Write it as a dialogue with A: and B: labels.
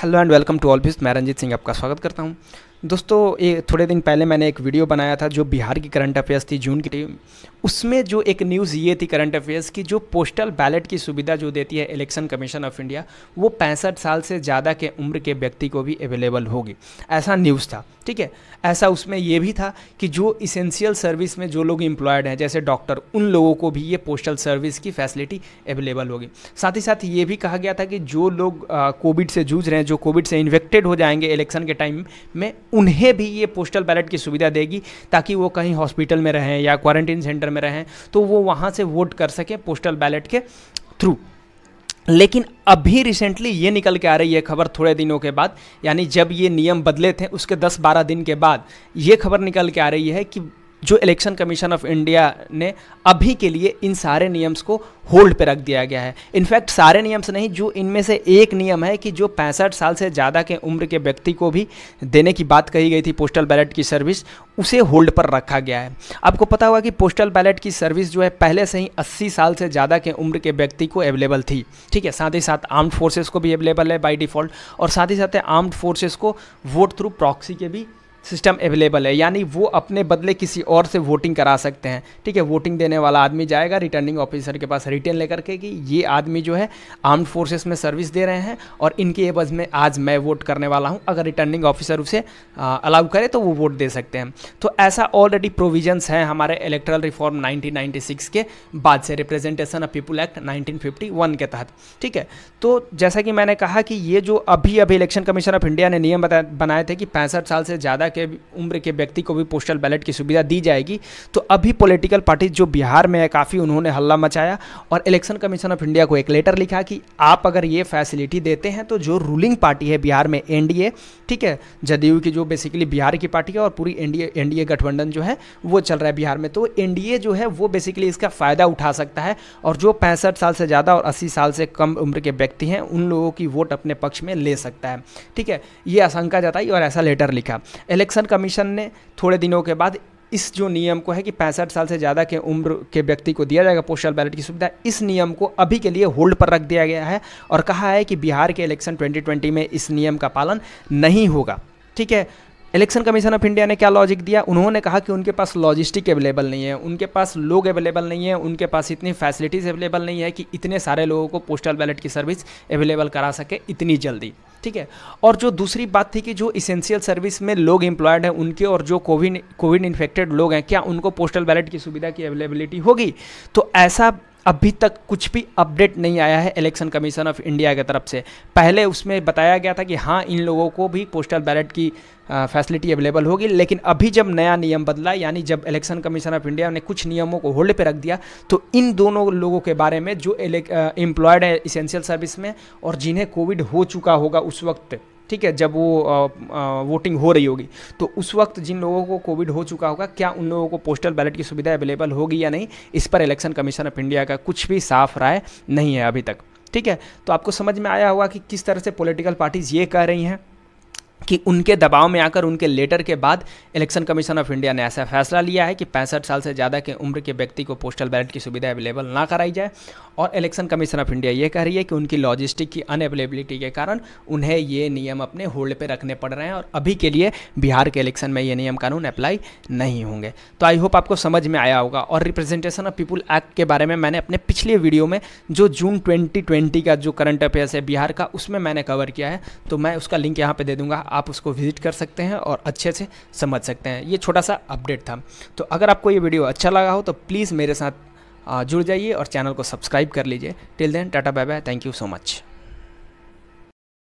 A: hello and welcome to all ऑलविस्ट मैं रंजीत सिंह आपका स्वागत करता हूँ दोस्तों ये थोड़े दिन पहले मैंने एक वीडियो बनाया था जो बिहार की करंट अफेयर्स थी जून की उसमें जो एक न्यूज़ ये थी करंट अफेयर्स की जो पोस्टल बैलेट की सुविधा जो देती है इलेक्शन कमीशन ऑफ इंडिया वो पैंसठ साल से ज़्यादा के उम्र के व्यक्ति को भी अवेलेबल होगी ऐसा न्यूज़ था ठीक है ऐसा उसमें यह भी था कि जो इसेंशियल सर्विस में जो लोग इंप्लॉयड हैं जैसे डॉक्टर उन लोगों को भी ये पोस्टल सर्विस की फैसिलिटी अवेलेबल होगी साथ ही साथ ये भी कहा गया था कि जो लोग कोविड से जूझ रहे हैं जो कोविड से इन्फेक्टेड हो जाएंगे इलेक्शन के टाइम में उन्हें भी ये पोस्टल बैलेट की सुविधा देगी ताकि वो कहीं हॉस्पिटल में रहें या क्वारंटीन सेंटर में रहें तो वो वहाँ से वोट कर सकें पोस्टल बैलेट के थ्रू लेकिन अभी रिसेंटली ये निकल के आ रही है खबर थोड़े दिनों के बाद यानी जब ये नियम बदले थे उसके 10-12 दिन के बाद ये खबर निकल के आ रही है कि जो इलेक्शन कमीशन ऑफ इंडिया ने अभी के लिए इन सारे नियम्स को होल्ड पे रख दिया गया है इनफैक्ट सारे नियम्स नहीं जो इनमें से एक नियम है कि जो पैंसठ साल से ज़्यादा के उम्र के व्यक्ति को भी देने की बात कही गई थी पोस्टल बैलेट की सर्विस उसे होल्ड पर रखा गया है आपको पता होगा कि पोस्टल बैलेट की सर्विस जो है पहले से ही अस्सी साल से ज़्यादा के उम्र के व्यक्ति को अवेलेबल थी ठीक है साथ ही साथ आर्म्ड फोर्सेज को भी अवेलेबल है बाई डिफ़ॉल्ट और साथ ही साथ आर्म्ड फोर्सेज को वोट थ्रू प्रॉक्सी के भी सिस्टम अवेलेबल है यानी वो अपने बदले किसी और से वोटिंग करा सकते हैं ठीक है वोटिंग देने वाला आदमी जाएगा रिटर्निंग ऑफिसर के पास रिटर्न लेकर के कि ये आदमी जो है आर्म्ड फोर्सेस में सर्विस दे रहे हैं और इनके एवज में आज मैं वोट करने वाला हूँ अगर रिटर्निंग ऑफिसर उसे अलाउ करे तो वो वोट दे सकते हैं तो ऐसा ऑलरेडी प्रोविजन्स हैं हमारे इलेक्ट्रल रिफॉर्म नाइनटीन के बाद से representation of people act nineteen के तहत ठीक है तो जैसा कि मैंने कहा कि ये जो अभी अभी इलेक्शन कमीशन ऑफ इंडिया ने नियम बनाए थे कि पैंसठ साल से ज़्यादा के उम्र के व्यक्ति को भी पोस्टल बैलेट की सुविधा दी जाएगी तो अभी पॉलिटिकल पार्टी जो बिहार में है काफ़ी उन्होंने हल्ला मचाया और इलेक्शन कमीशन ऑफ इंडिया को एक लेटर लिखा कि आप अगर ये फैसिलिटी देते हैं तो जो रूलिंग पार्टी है बिहार में एन ठीक है जदयू की जो बेसिकली बिहार की पार्टी है और पूरी एन डी गठबंधन जो है वो चल रहा है बिहार में तो एन जो है वो बेसिकली इसका फ़ायदा उठा सकता है और जो पैंसठ साल से ज़्यादा और अस्सी साल से कम उम्र के व्यक्ति हैं उन लोगों की वोट अपने पक्ष में ले सकता है ठीक है ये आशंका जताई और ऐसा लेटर लिखा इलेक्शन कमीशन ने थोड़े दिनों के बाद इस जो नियम को है कि पैंसठ साल से ज़्यादा के उम्र के व्यक्ति को दिया जाएगा पोस्टल बैलेट की सुविधा इस नियम को अभी के लिए होल्ड पर रख दिया गया है और कहा है कि बिहार के इलेक्शन 2020 में इस नियम का पालन नहीं होगा ठीक है इलेक्शन कमीशन ऑफ इंडिया ने क्या लॉजिक दिया उन्होंने कहा कि उनके पास लॉजिस्टिक अवेलेबल नहीं है उनके पास लोग अवेलेबल नहीं है उनके पास इतनी फैसिलिटीज़ अवेलेबल नहीं है कि इतने सारे लोगों को पोस्टल बैलेट की सर्विस अवेलेबल करा सके इतनी जल्दी ठीक है और जो दूसरी बात थी कि जो इसेंशियल सर्विस में लोग इंप्लॉयड हैं उनके और जो कोविड कोविड इन्फेक्टेड लोग हैं क्या उनको पोस्टल बैलेट की सुविधा की अवेलेबिलिटी होगी तो ऐसा अभी तक कुछ भी अपडेट नहीं आया है इलेक्शन कमीशन ऑफ इंडिया की तरफ से पहले उसमें बताया गया था कि हाँ इन लोगों को भी पोस्टल बैलेट की फैसिलिटी अवेलेबल होगी लेकिन अभी जब नया नियम बदला यानी जब इलेक्शन कमीशन ऑफ इंडिया ने कुछ नियमों को होल्ड पे रख दिया तो इन दोनों लोगों के बारे में जो एम्प्लॉयड है इसेंशियल सर्विस में और जिन्हें कोविड हो चुका होगा उस वक्त ठीक है जब वो आ, आ, वोटिंग हो रही होगी तो उस वक्त जिन लोगों को कोविड हो चुका होगा क्या उन लोगों को पोस्टल बैलेट की सुविधा अवेलेबल होगी या नहीं इस पर इलेक्शन कमीशन ऑफ इंडिया का कुछ भी साफ राय नहीं है अभी तक ठीक है तो आपको समझ में आया होगा कि किस तरह से पॉलिटिकल पार्टीज़ ये कह रही हैं कि उनके दबाव में आकर उनके लेटर के बाद इलेक्शन कमीशन ऑफ इंडिया ने ऐसा फैसला लिया है कि पैंसठ साल से ज़्यादा के उम्र के व्यक्ति को पोस्टल बैलेट की सुविधा अवेलेबल ना कराई जाए और इलेक्शन कमीशन ऑफ इंडिया ये कह रही है कि उनकी लॉजिस्टिक की अनअवेलेबिलिटी के कारण उन्हें ये नियम अपने होल्ड पर रखने पड़ रहे हैं और अभी के लिए बिहार के इलेक्शन में ये नियम कानून अप्लाई नहीं होंगे तो आई होप आपको समझ में आया होगा और रिप्रेजेंटेशन ऑफ पीपुल एक्ट के बारे में मैंने अपने पिछले वीडियो में जो जून ट्वेंटी का जो करंट अफेयर्स है बिहार का उसमें मैंने कवर किया है तो मैं उसका लिंक यहाँ पर दे दूँगा आप उसको विजिट कर सकते हैं और अच्छे से समझ सकते हैं ये छोटा सा अपडेट था तो अगर आपको ये वीडियो अच्छा लगा हो तो प्लीज़ मेरे साथ जुड़ जाइए और चैनल को सब्सक्राइब कर लीजिए till then tata bye bye thank you so much